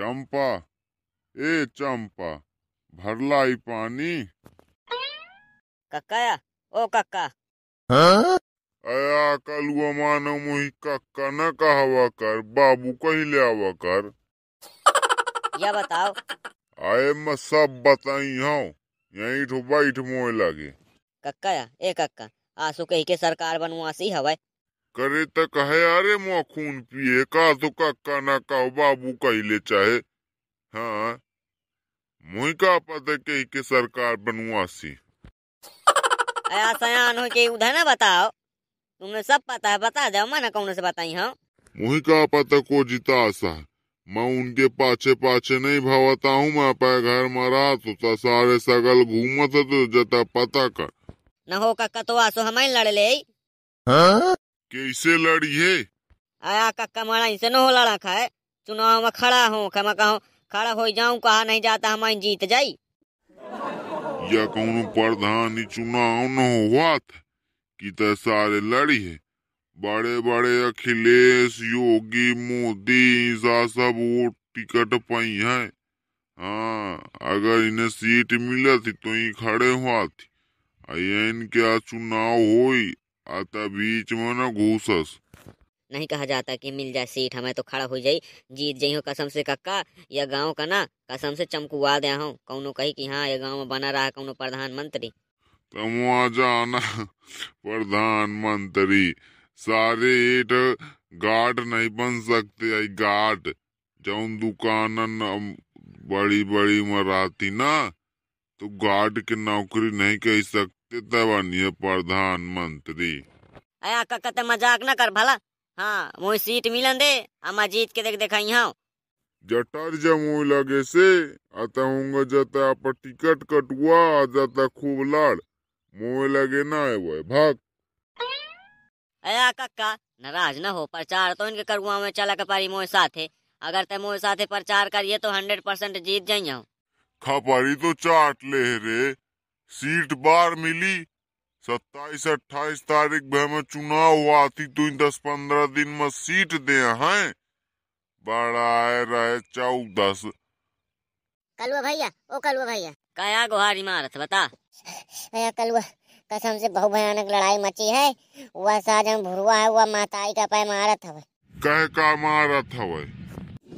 चंपा ए चंपा भर लाई पानी कक्का ओ कक्का हाँ? कलुआ मानो मुही कक्का न कहवा कर बाबू कही ले आवा कर या बताओ आए मैं सब बताई हूँ यही ठो बैठ मोए लगे कक्का ए कक्का आंसू कही के सरकार बनवासी हवा करे त कहे अरे मुआ खून पिए का धुका का ना का बाबू कहले चाहे हाँ मुई का पद के, के सरकार बनवासी आया सयान हो के उधर ना बताओ तुमने सब पता है बता दो मैं ना कौन से बताई हम हाँ? मुही का पता को जीता सा मैं उनके पाछे पाछे नहीं भावता हूँ मैं पे घर मरा तो सारे सगल घूमत तो जता पता कर न हो का कतवा सो हम लड़ ले हाँ? कैसे लड़ी है आया कक्का मारा इनसे नो लड़ा खाए चुनाव में खड़ा हो मैं कहो खड़ा हो जाऊं कहा नहीं जाता हम जीत जाई या कौन प्रधान चुनाव न हुआ था कि तो सारे लड़ी है बड़े बड़े अखिलेश योगी मोदी ईसा सब वो टिकट पाई है हाँ अगर इन्हें सीट मिला थी तो ही खड़े हुआ थी इनके चुनाव हुई आता बीच में ना घुसस नहीं कहा जाता कि मिल जाए सीट हमें तो खड़ा हो जाई जीत जई हो कसम से कक्का या गांव का ना कसम से चमकुआ दे हूँ कौनो कही कि हाँ ये गांव में बना रहा कौनो प्रधानमंत्री तमुआ जाना प्रधानमंत्री सारे ईट गाट नहीं बन सकते आई गाट जौन दुकान बड़ी बड़ी मराती ना तो गार्ड की नौकरी नहीं कह सकते देता प्रधानमंत्री प्रधान मजाक न कर भला हाँ मुझे सीट मिलन दे हम हाँ, जीत के देख देखा यहाँ जटर जमुई लगे से आता जता आप टिकट कटुआ जता खूब लाड़ मुँह लगे ना है वो भाग अया कक्का नाराज ना हो प्रचार तो इनके करुआ में चला के पारी मोए है अगर ते मोए है प्रचार करिए तो हंड्रेड परसेंट जीत जाइया खपारी तो चाट ले रे सीट बार मिली सत्ताईस अट्ठाईस तारीख में चुनाव हुआ थी तू तो दस पंद्रह दिन में सीट दे हैं बड़ा है रहे चौदस कलवा भैया ओ कलवा भैया क्या गुहार इमारत बता भैया कलवा कसम से बहु भयानक लड़ाई मची है वह साजन भुरुआ है वह माताई का पाय मारत हवे कह का मारत हवे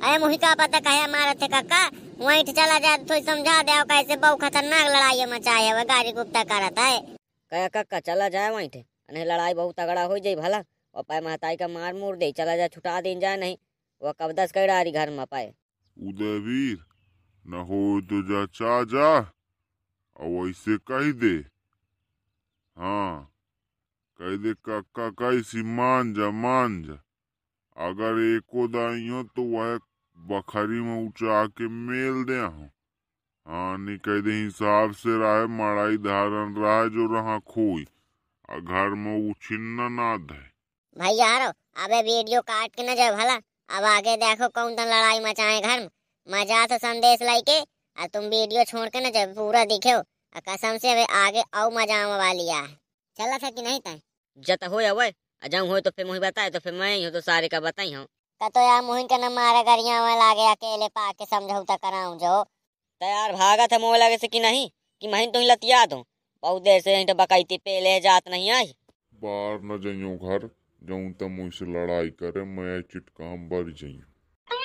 अरे मुही का पता कहे मारे थे काका वहीं तो चला जाए तो समझा दे कैसे बहु खतरनाक लड़ाई मचाई है गाड़ी गुप्ता का है कह काका चला जाए वहीं थे नहीं लड़ाई बहुत तगड़ा हो जाए भला और पाए महताई का मार मूर दे चला जाए छुटा दे जाए नहीं वह दस कर डारी घर में पाए उदयवीर न हो तो जा चा जा और ऐसे कह दे हाँ कह दे काका कैसी मान जा मान जा अगर एको दाई हो तो वह बखरी में उचा के मेल दे हूँ हाँ, आने कह दे हिसाब से रहे मड़ाई धारण रहे जो रहा खोई और घर में वो छिन्न ना दे भैया यारो अबे वीडियो काट के न जा भला अब आगे देखो कौन तन लड़ाई मचाए घर में मजा से संदेश लाई के और तुम वीडियो छोड़ के न जा पूरा दिखे हो कसम से अबे आगे और मजा आवा वाली है चला था कि नहीं था जत हो जाओ जाऊँ हो तो फिर मुझे बताए तो फिर मैं ही हूँ तो सारे का बताई हूँ कतो यार मोहिन के नम मारे गरिया में आ गया अकेले पाके समझौता कराऊं जो त यार भागत है मोह लगे से कि नहीं कि महीन तो ही लतिया दो बहुत देर से तो बकैती ले जात नहीं आई बार न जइयो घर त तो से लड़ाई करे मैं चिटकाम बर जइयो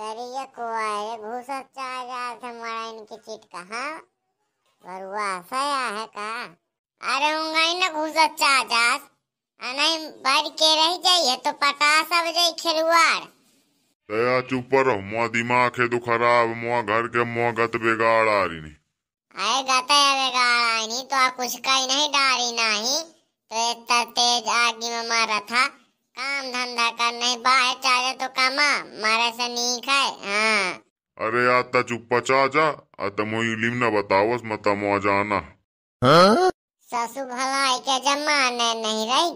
करिया को आए घुसा जा जात हमारा इनकी चीट हां बरुआ सया है का अरे उंगाई ना घुसा चा जा अनाई बढ़ के रह जाइए तो पता सब जाए खेलवार दया चुप रहो मुआ दिमाग है तो खराब मुआ घर के मुआ गत बेगाड़ आ रही नहीं आए गत है बेगाड़ आ नहीं तो आप कुछ का ही नहीं डारी नहीं तो इतना तेज आग में मारा था काम धंधा कर नहीं बाहर चाहे तो कमा मारा से नहीं खाए हाँ अरे आता चुप्पा चाचा आता मोई लिमना बताओ मत मुआ जाना हाँ? ससु भलाई के जमाने नहीं रही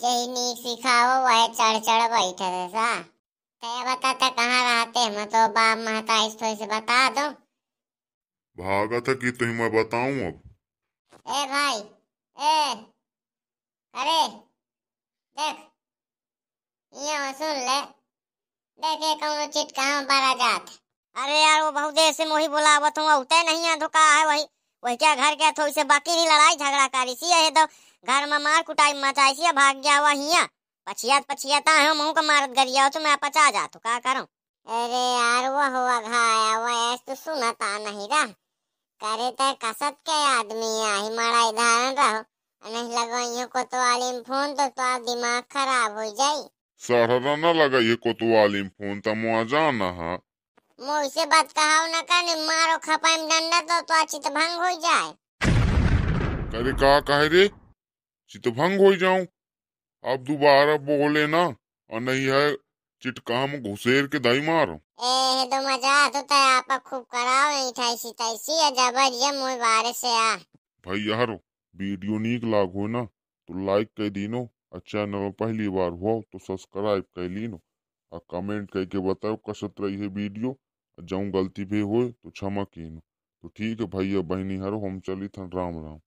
जही नीक सिखाओ वह चढ़ चढ़ बैठे थे सा ते बताते कहाँ रहते हम तो बाप माता इस तो इसे बता दो भागा था कि तुम मैं बताऊं अब ए भाई ए अरे देख यहाँ सुन ले देखे कौन चिट कहाँ बारा जात अरे यार वो बहुत देर से मोही बुलावत बतूँ उतै नहीं धोखा है वही वही क्या घर गया तो उसे बाकी नहीं लड़ाई झगड़ा कर इसी है तो घर में मार कुटाई मचाई सी भाग गया हुआ हिया पछियात पछिया तो है मुंह का मारत गरिया हो तो मैं पचा जा तो क्या करूं अरे यार वो हुआ घाया वो ऐस तो सुना ता नहीं रहा करे तो कसत के आदमी आ ही मारा धारण रहो नहीं लगाइयो कोतवाली में फोन तो तो आप दिमाग खराब हो जाई सहरा न ये कोतवाली में फोन तो मुआ जाना है हाँ। मोसे बात कहाओ ना कने मारो खपाई में डंडा तो तो चित भंग हो जाए अरे का कह रे चित भंग हो जाऊं अब दोबारा बोले ना और नहीं है चिटका काम घुसेर के दाई मार ए तो मजा तो तय आप खूब कराओ नहीं था इसी तैसी अजबर ये मोई बारे से आ भाई यार वीडियो नीक लागो ना तो लाइक कर दीनो अच्छा चैनल पहली बार हो तो सब्सक्राइब कर लीनो और कमेंट करके बताओ कसत रही है वीडियो जाऊं गलती भी हो तो क्षमा कीन तो ठीक है भैया बहनी हर हम चली थन राम राम